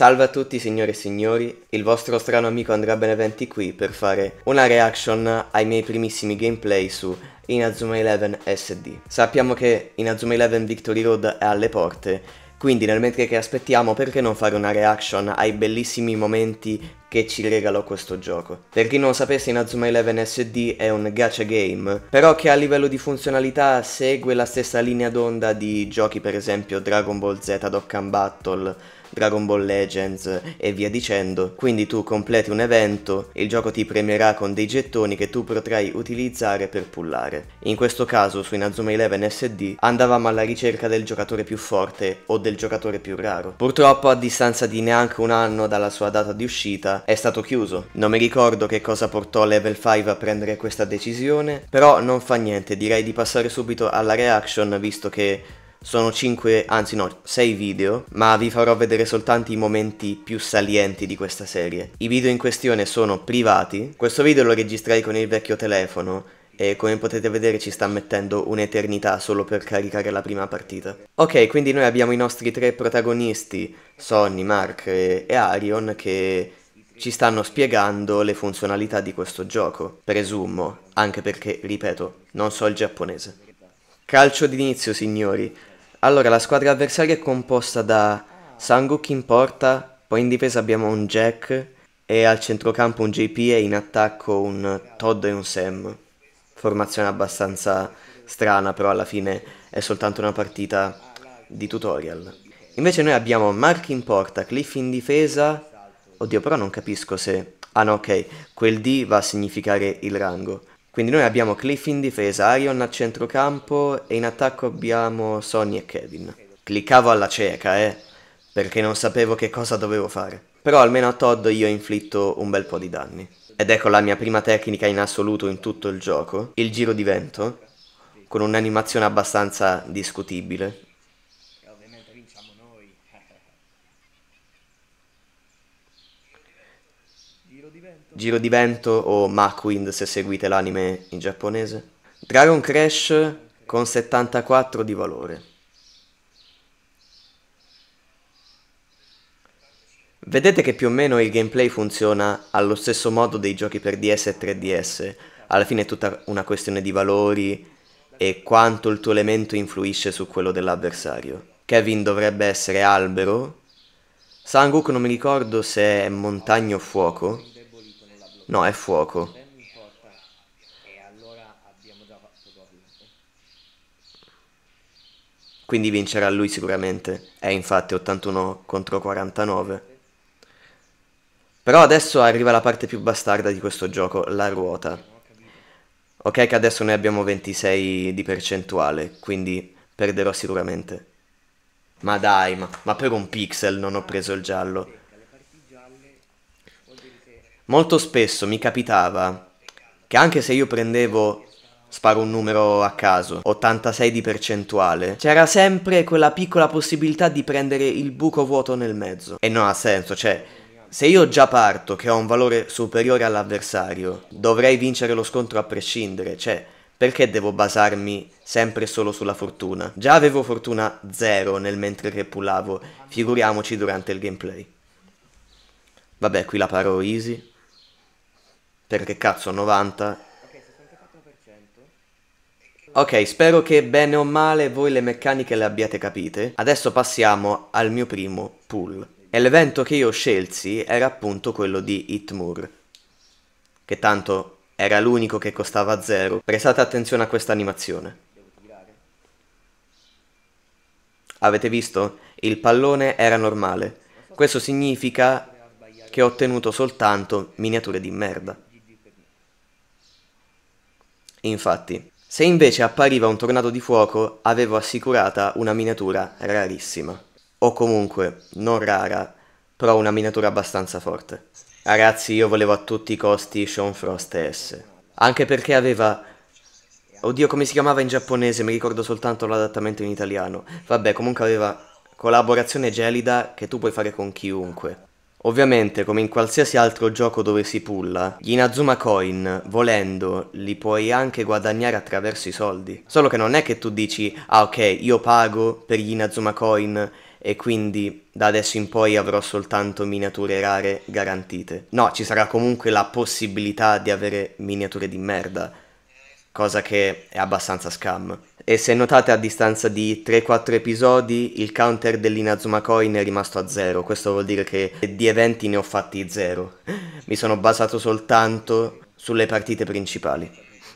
Salve a tutti signore e signori, il vostro strano amico Andrea Beneventi qui per fare una reaction ai miei primissimi gameplay su Inazuma 11 SD. Sappiamo che Inazuma 11 Victory Road è alle porte, quindi nel mentre che aspettiamo perché non fare una reaction ai bellissimi momenti che ci regalò questo gioco. Per chi non sapesse Inazuma 11 SD è un gacha game, però che a livello di funzionalità segue la stessa linea d'onda di giochi per esempio Dragon Ball Z Dokkan Battle Dragon Ball Legends e via dicendo. Quindi tu completi un evento, il gioco ti premierà con dei gettoni che tu potrai utilizzare per pullare. In questo caso su Inazuma 11 SD andavamo alla ricerca del giocatore più forte o del giocatore più raro. Purtroppo a distanza di neanche un anno dalla sua data di uscita è stato chiuso. Non mi ricordo che cosa portò Level 5 a prendere questa decisione, però non fa niente, direi di passare subito alla reaction visto che sono 5, anzi no, 6 video, ma vi farò vedere soltanto i momenti più salienti di questa serie. I video in questione sono privati, questo video lo registrai con il vecchio telefono, e come potete vedere ci sta mettendo un'eternità solo per caricare la prima partita. Ok, quindi noi abbiamo i nostri tre protagonisti, Sonny, Mark e Arion, che ci stanno spiegando le funzionalità di questo gioco, presumo, anche perché, ripeto, non so il giapponese. Calcio d'inizio, signori. Allora, la squadra avversaria è composta da Sanguk in porta, poi in difesa abbiamo un Jack e al centrocampo un JP e in attacco un Todd e un Sam. Formazione abbastanza strana, però alla fine è soltanto una partita di tutorial. Invece noi abbiamo Mark in porta, Cliff in difesa. Oddio, però non capisco se... Ah no, ok, quel D va a significare il rango. Quindi noi abbiamo Cliff in difesa, Arion a centrocampo e in attacco abbiamo Sonny e Kevin. Cliccavo alla cieca, eh, perché non sapevo che cosa dovevo fare. Però almeno a Todd io ho inflitto un bel po' di danni. Ed ecco la mia prima tecnica in assoluto in tutto il gioco, il giro di vento, con un'animazione abbastanza discutibile, Giro di Vento o Mackwind se seguite l'anime in giapponese. Dragon Crash con 74 di valore. Vedete che più o meno il gameplay funziona allo stesso modo dei giochi per DS e 3DS. Alla fine è tutta una questione di valori e quanto il tuo elemento influisce su quello dell'avversario. Kevin dovrebbe essere albero. Sanguk non mi ricordo se è montagna o fuoco. No, è fuoco. Quindi vincerà lui sicuramente. È infatti 81 contro 49. Però adesso arriva la parte più bastarda di questo gioco, la ruota. Ok che adesso noi abbiamo 26 di percentuale, quindi perderò sicuramente. Ma dai, ma, ma per un pixel non ho preso il giallo molto spesso mi capitava che anche se io prendevo sparo un numero a caso, 86 di percentuale, c'era sempre quella piccola possibilità di prendere il buco vuoto nel mezzo. E non ha senso, cioè, se io già parto che ho un valore superiore all'avversario, dovrei vincere lo scontro a prescindere, cioè, perché devo basarmi sempre solo sulla fortuna? Già avevo fortuna zero nel mentre repulavo, figuriamoci durante il gameplay. Vabbè, qui la paro easy. Perché cazzo, 90? Ok, spero che bene o male voi le meccaniche le abbiate capite. Adesso passiamo al mio primo pull. E l'evento che io scelsi era appunto quello di Itmur. Che tanto era l'unico che costava zero. Prestate attenzione a questa animazione. Avete visto? Il pallone era normale. Questo significa che ho ottenuto soltanto miniature di merda. Infatti, se invece appariva un tornado di fuoco, avevo assicurata una miniatura rarissima. O comunque, non rara, però una miniatura abbastanza forte. Ragazzi, io volevo a tutti i costi Sean Frost S. Anche perché aveva... Oddio, come si chiamava in giapponese, mi ricordo soltanto l'adattamento in italiano. Vabbè, comunque aveva collaborazione gelida che tu puoi fare con chiunque. Ovviamente, come in qualsiasi altro gioco dove si pulla, gli Inazuma Coin, volendo, li puoi anche guadagnare attraverso i soldi. Solo che non è che tu dici, ah ok, io pago per gli Inazuma Coin e quindi da adesso in poi avrò soltanto miniature rare garantite. No, ci sarà comunque la possibilità di avere miniature di merda, cosa che è abbastanza scam. E se notate a distanza di 3-4 episodi il counter dell'Inazuma Coin è rimasto a zero. questo vuol dire che di eventi ne ho fatti zero. Mi sono basato soltanto sulle partite principali.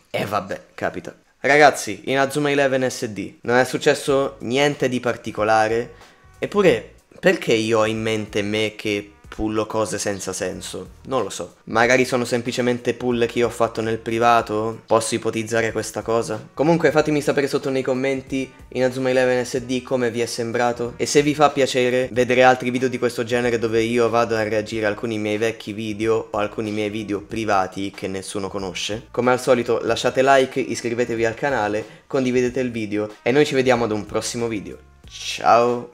E vabbè, capita. Ragazzi, Inazuma 11 SD, non è successo niente di particolare, eppure perché io ho in mente me che pullo cose senza senso. Non lo so. Magari sono semplicemente pull che io ho fatto nel privato? Posso ipotizzare questa cosa? Comunque fatemi sapere sotto nei commenti in Azuma 11 SD come vi è sembrato e se vi fa piacere vedere altri video di questo genere dove io vado a reagire a alcuni miei vecchi video o alcuni miei video privati che nessuno conosce. Come al solito lasciate like, iscrivetevi al canale, condividete il video e noi ci vediamo ad un prossimo video. Ciao!